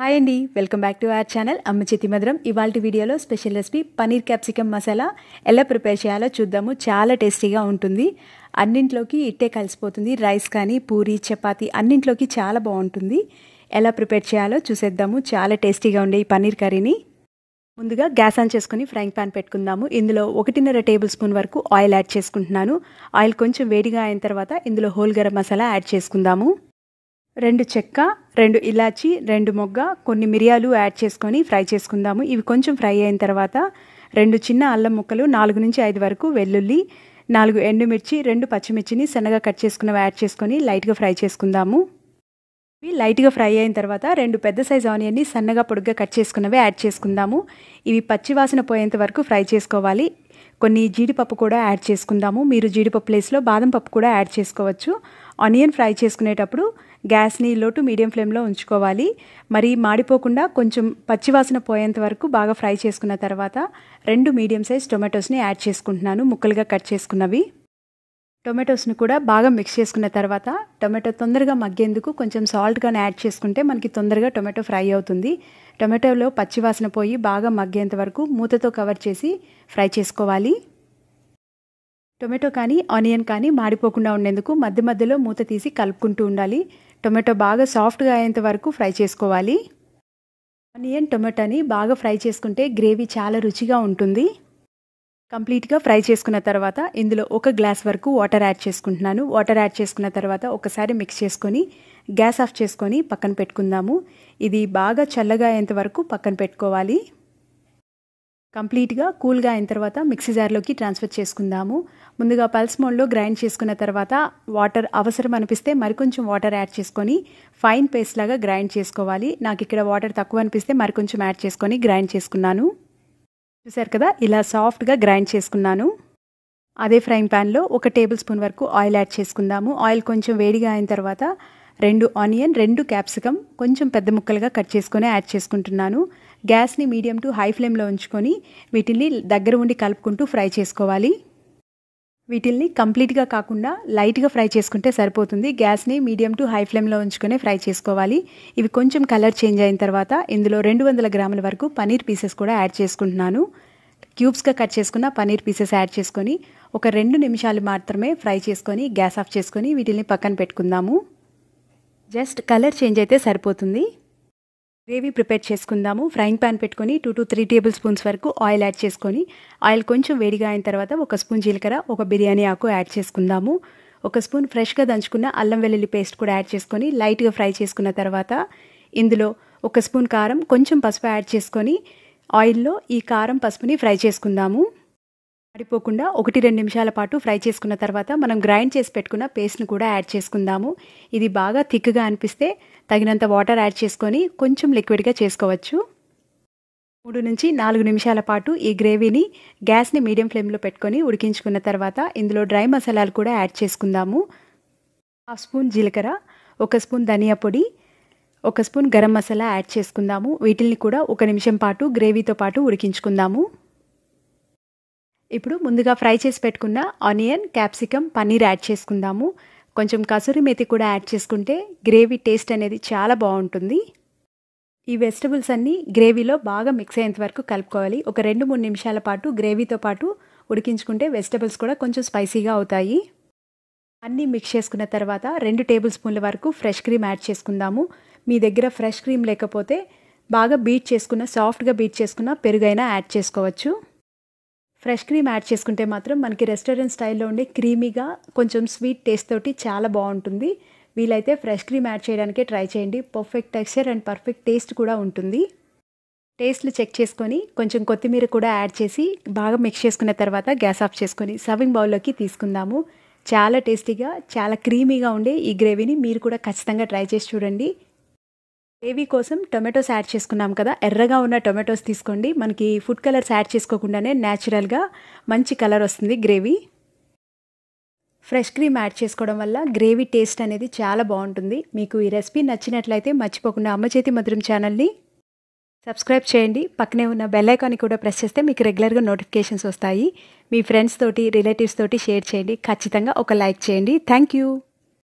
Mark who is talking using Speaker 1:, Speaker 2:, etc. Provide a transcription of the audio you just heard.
Speaker 1: hi అండి welcome back to our channel Amma Chethi Madhuram ఇవాళ వీడియోలో special recipe paneer capsicum masala ఎలా ప్రిపేర్ చేయాలో చూద్దాము చాలా టేస్టీగా ఉంటుంది అన్నింట్లోకి ఇట్టే కలిసిపోతుంది రైస్ కానీ పూరి చపాతీ అన్నింట్లోకి చాలా బాగుంటుంది ఎలా ప్రిపేర్ చేయాలో చూసేద్దాము చాలా టేస్టీగా ఉండే ఈ పనీర్ కర్రీని ముందుగా గ్యాస్ ఆన్ చేసుకుని ఫ్రైంగ్ ప్యాన్ పెట్టుకుందాము ఇందులో ఒకటిన్నర టేబుల్ స్పూన్ వరకు ఆయిల్ యాడ్ చేసుకుంటున్నాను ఆయిల్ కొంచెం వేడిగా అయిన తర్వాత ఇందులో హోల్ గరం మసాలా యాడ్ చేసుకుందాము రెండు చెక్క రెండు ఇలాచి రెండు మొగ్గ కొన్ని మిరియాలు యాడ్ చేసుకొని ఫ్రై చేసుకుందాము ఇవి కొంచెం ఫ్రై అయిన తర్వాత రెండు చిన్న అల్లం ముక్కలు నాలుగు నుంచి ఐదు వరకు వెల్లుల్లి నాలుగు ఎండుమిర్చి రెండు పచ్చిమిర్చిని సన్నగా కట్ చేసుకున్నవి యాడ్ చేసుకొని లైట్గా ఫ్రై చేసుకుందాము ఇవి లైట్గా ఫ్రై అయిన తర్వాత రెండు పెద్ద సైజ్ ఆనియన్ని సన్నగా పొడుగ్గా కట్ చేసుకున్నవి యాడ్ చేసుకుందాము ఇవి పచ్చివాసన పోయేంత వరకు ఫ్రై చేసుకోవాలి కొన్ని జీడిపప్పు కూడా యాడ్ చేసుకుందాము మీరు జీడిపప్పు ప్లేస్లో బాదం పప్పు కూడా యాడ్ చేసుకోవచ్చు ఆనియన్ ఫ్రై చేసుకునేటప్పుడు గ్యాస్ని లోటు మీడియం ఫ్లేమ్లో ఉంచుకోవాలి మరి మాడిపోకుండా కొంచెం పచ్చివాసన పోయేంత వరకు బాగా ఫ్రై చేసుకున్న తర్వాత రెండు మీడియం సైజ్ టొమాటోస్ని యాడ్ చేసుకుంటున్నాను ముక్కలుగా కట్ చేసుకున్నవి టొమాటోస్ను కూడా బాగా మిక్స్ చేసుకున్న తర్వాత టొమాటో తొందరగా మగ్గేందుకు కొంచెం సాల్ట్ కానీ యాడ్ చేసుకుంటే మనకి తొందరగా టొమాటో ఫ్రై అవుతుంది టొమాటోలో పచ్చివాసన పోయి బాగా మగ్గేంత వరకు మూతతో కవర్ చేసి ఫ్రై చేసుకోవాలి టొమాటో కానీ ఆనియన్ కానీ మాడిపోకుండా ఉండేందుకు మధ్య మధ్యలో మూత తీసి కలుపుకుంటూ ఉండాలి టొమాటో బాగా సాఫ్ట్గా అయ్యేంత వరకు ఫ్రై చేసుకోవాలి ఆనియన్ టొమాటోని బాగా ఫ్రై చేసుకుంటే గ్రేవీ చాలా రుచిగా ఉంటుంది కంప్లీట్గా ఫ్రై చేసుకున్న తర్వాత ఇందులో ఒక గ్లాస్ వరకు వాటర్ యాడ్ చేసుకుంటున్నాను వాటర్ యాడ్ చేసుకున్న తర్వాత ఒకసారి మిక్స్ చేసుకొని గ్యాస్ ఆఫ్ చేసుకొని పక్కన పెట్టుకుందాము ఇది బాగా చల్లగా అయ్యేంత వరకు పక్కన పెట్టుకోవాలి కంప్లీట్గా కూల్గా అయిన తర్వాత మిక్సీ జార్లోకి ట్రాన్స్ఫర్ చేసుకుందాము ముందుగా పల్స్ మోడ్లో గ్రైండ్ చేసుకున్న తర్వాత వాటర్ అవసరం అనిపిస్తే మరికొంచెం వాటర్ యాడ్ చేసుకొని ఫైన్ పేస్ట్ లాగా గ్రైండ్ చేసుకోవాలి నాకు ఇక్కడ వాటర్ తక్కువ అనిపిస్తే మరికొంచెం యాడ్ చేసుకొని గ్రైండ్ చేసుకున్నాను చూసారు కదా ఇలా సాఫ్ట్గా గ్రైండ్ చేసుకున్నాను అదే ఫ్రైంగ్ ప్యాన్లో ఒక టేబుల్ స్పూన్ వరకు ఆయిల్ యాడ్ చేసుకుందాము ఆయిల్ కొంచెం వేడిగా అయిన తర్వాత రెండు ఆనియన్ రెండు క్యాప్సికమ్ కొంచెం పెద్ద ముక్కలుగా కట్ చేసుకొని యాడ్ చేసుకుంటున్నాను గ్యాస్ని మీడియం టు హై ఫ్లేమ్లో ఉంచుకొని వీటిని దగ్గర ఉండి కలుపుకుంటూ ఫ్రై చేసుకోవాలి వీటిల్ని కంప్లీట్గా కాకుండా లైట్గా ఫ్రై చేసుకుంటే సరిపోతుంది గ్యాస్ని మీడియం టు హై ఫ్లేమ్లో ఉంచుకొని ఫ్రై చేసుకోవాలి ఇవి కొంచెం కలర్ చేంజ్ అయిన తర్వాత ఇందులో రెండు వందల గ్రాముల వరకు పనీర్ పీసెస్ కూడా యాడ్ చేసుకుంటున్నాను క్యూబ్స్గా కట్ చేసుకున్న పనీర్ పీసెస్ యాడ్ చేసుకొని ఒక రెండు నిమిషాలు మాత్రమే ఫ్రై చేసుకొని గ్యాస్ ఆఫ్ చేసుకొని వీటిని పక్కన పెట్టుకుందాము జస్ట్ కలర్ చేంజ్ అయితే సరిపోతుంది గ్రేవీ ప్రిపేర్ చేసుకుందాము ఫ్రైంగ్ ప్యాన్ పెట్టుకొని two to three tablespoons వరకు ఆయిల్ యాడ్ చేసుకొని ఆయిల్ కొంచెం వేడిగా అయిన తర్వాత ఒక స్పూన్ జీలకర్ర ఒక బిర్యానీ ఆకు యాడ్ చేసుకుందాము ఒక స్పూన్ ఫ్రెష్గా దంచుకున్న అల్లం వెల్లుల్లి పేస్ట్ కూడా యాడ్ చేసుకొని లైట్గా ఫ్రై చేసుకున్న తర్వాత ఇందులో ఒక స్పూన్ కారం కొంచెం పసుపు యాడ్ చేసుకొని ఆయిల్లో ఈ కారం పసుపుని ఫ్రై చేసుకుందాము పడిపోకుండా ఒకటి రెండు నిమిషాల పాటు ఫ్రై చేసుకున్న తర్వాత మనం గ్రైండ్ చేసి పెట్టుకున్న పేస్ట్ను కూడా యాడ్ చేసుకుందాము ఇది బాగా థిక్గా అనిపిస్తే తగినంత వాటర్ యాడ్ చేసుకొని కొంచెం లిక్విడ్గా చేసుకోవచ్చు మూడు నుంచి నాలుగు నిమిషాల పాటు ఈ గ్రేవీని గ్యాస్ని మీడియం ఫ్లేమ్లో పెట్టుకొని ఉడికించుకున్న తర్వాత ఇందులో డ్రై మసాలాలు కూడా యాడ్ చేసుకుందాము హాఫ్ స్పూన్ జీలకర్ర ఒక స్పూన్ ధనియా పొడి ఒక స్పూన్ గరం మసాలా యాడ్ చేసుకుందాము వీటిల్ని కూడా ఒక నిమిషం పాటు గ్రేవీతో పాటు ఉడికించుకుందాము ఇప్పుడు ముందుగా ఫ్రై చేసి పెట్టుకున్న ఆనియన్ క్యాప్సికమ్ పన్నీర్ యాడ్ చేసుకుందాము కొంచెం కసూరి మెతి కూడా యాడ్ చేసుకుంటే గ్రేవీ టేస్ట్ అనేది చాలా బాగుంటుంది ఈ వెజిటబుల్స్ అన్నీ గ్రేవీలో బాగా మిక్స్ అయ్యేంత వరకు కలుపుకోవాలి ఒక రెండు మూడు నిమిషాల పాటు గ్రేవీతో పాటు ఉడికించుకుంటే వెజిటబుల్స్ కూడా కొంచెం స్పైసీగా అవుతాయి అన్నీ మిక్స్ చేసుకున్న తర్వాత రెండు టేబుల్ స్పూన్ల వరకు ఫ్రెష్ క్రీమ్ యాడ్ చేసుకుందాము మీ దగ్గర ఫ్రెష్ క్రీమ్ లేకపోతే బాగా బీట్ చేసుకున్న సాఫ్ట్గా బీట్ చేసుకున్న పెరుగైనా యాడ్ చేసుకోవచ్చు ఫ్రెష్ క్రీమ్ యాడ్ చేసుకుంటే మాత్రం మనకి రెస్టారెంట్ స్టైల్లో ఉండే క్రీమీగా కొంచెం స్వీట్ టేస్ట్ తోటి చాలా బాగుంటుంది వీలైతే ఫ్రెష్ క్రీమ్ యాడ్ చేయడానికే ట్రై చేయండి perfect texture and perfect taste కూడా ఉంటుంది టేస్ట్లు చెక్ చేసుకొని కొంచెం కొత్తిమీర కూడా యాడ్ చేసి బాగా మిక్స్ చేసుకున్న తర్వాత గ్యాస్ ఆఫ్ చేసుకొని సర్వింగ్ బౌల్లోకి తీసుకుందాము చాలా టేస్టీగా చాలా క్రీమీగా ఉండే ఈ గ్రేవీని మీరు కూడా ఖచ్చితంగా ట్రై చేసి చూడండి గ్రేవీ కోసం టొమాటోస్ యాడ్ చేసుకున్నాం కదా ఎర్రగా ఉన్న టొమాటోస్ తీసుకోండి మనకి ఫుడ్ కలర్స్ యాడ్ చేసుకోకుండానే న్యాచురల్గా మంచి కలర్ వస్తుంది గ్రేవీ ఫ్రెష్ క్రీమ్ యాడ్ చేసుకోవడం వల్ల గ్రేవీ టేస్ట్ అనేది చాలా బాగుంటుంది మీకు ఈ రెసిపీ నచ్చినట్లయితే మర్చిపోకుండా అమ్మ చేతి మధురం ఛానల్ని సబ్స్క్రైబ్ చేయండి పక్కనే ఉన్న బెల్ ఐకాన్ని కూడా ప్రెస్ చేస్తే మీకు రెగ్యులర్గా నోటిఫికేషన్స్ వస్తాయి మీ ఫ్రెండ్స్ తోటి రిలేటివ్స్ తోటి షేర్ చేయండి ఖచ్చితంగా ఒక లైక్ చేయండి థ్యాంక్ యూ